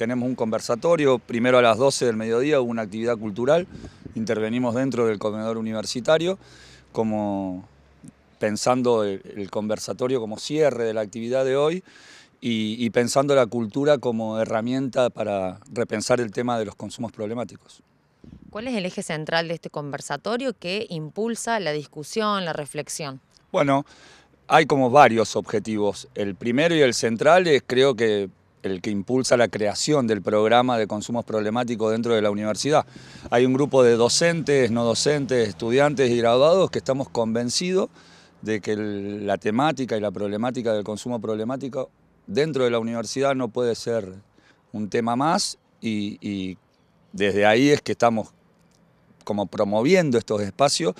tenemos un conversatorio, primero a las 12 del mediodía hubo una actividad cultural, intervenimos dentro del comedor universitario, como pensando el, conversatorio como cierre de la actividad de hoy y, y pensando la cultura como herramienta para repensar el tema de los consumos problemáticos. ¿Cuál es el eje central de este conversatorio que impulsa la discusión, la reflexión? Bueno, hay como varios objetivos. El primero y el central es creo que el que impulsa la creación del programa de consumos problemáticos dentro de la universidad. Hay un grupo de docentes, no docentes, estudiantes y graduados que estamos convencidos de que la temática y la problemática del consumo problemático dentro de la universidad no puede ser un tema más y, desde ahí es que estamos como promoviendo estos espacios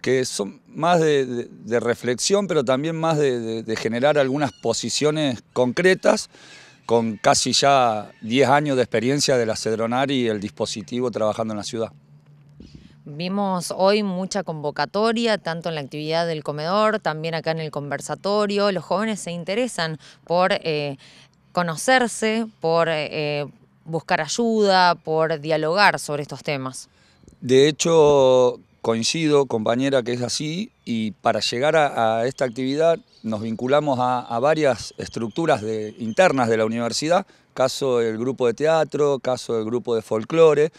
que son más de, reflexión, pero también más de generar algunas posiciones concretas con casi ya 10 años de experiencia de la Cedronar y el dispositivo trabajando en la ciudad. Vimos hoy mucha convocatoria, tanto en la actividad del comedor, también acá en el conversatorio. Los jóvenes se interesan por eh, conocerse, por eh, buscar ayuda, por dialogar sobre estos temas. De hecho, coincido, compañera, que es así, y para llegar a, esta actividad nos vinculamos a, varias estructuras internas de la universidad, caso el grupo de teatro, caso el grupo de folclore,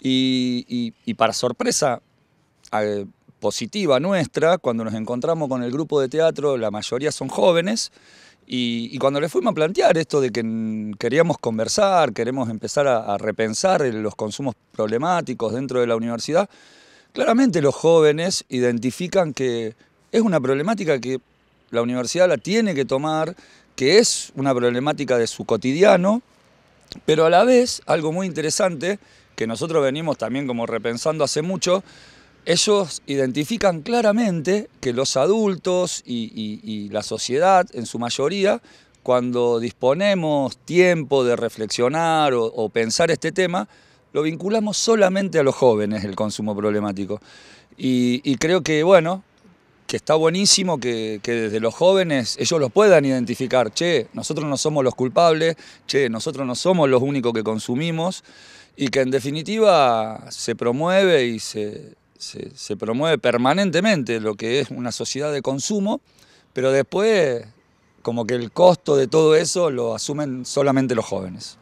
y, para sorpresa eh, positiva nuestra, cuando nos encontramos con el grupo de teatro, la mayoría son jóvenes, y, cuando les fuimos a plantear esto de que queríamos conversar, queremos empezar a repensar los consumos problemáticos dentro de la universidad, Claramente los jóvenes identifican que es una problemática que la universidad la tiene que tomar, que es una problemática de su cotidiano, pero a la vez, algo muy interesante, que nosotros venimos también como repensando hace mucho, ellos identifican claramente que los adultos y, la sociedad en su mayoría, cuando disponemos tiempo de reflexionar o pensar este tema, lo vinculamos solamente a los jóvenes el consumo problemático. Y, creo que, bueno, que está buenísimo que, desde los jóvenes ellos los puedan identificar. Che, nosotros no somos los culpables, che, nosotros no somos los únicos que consumimos. Y que en definitiva se promueve y se promueve permanentemente lo que es una sociedad de consumo, pero después como que el costo de todo eso lo asumen solamente los jóvenes.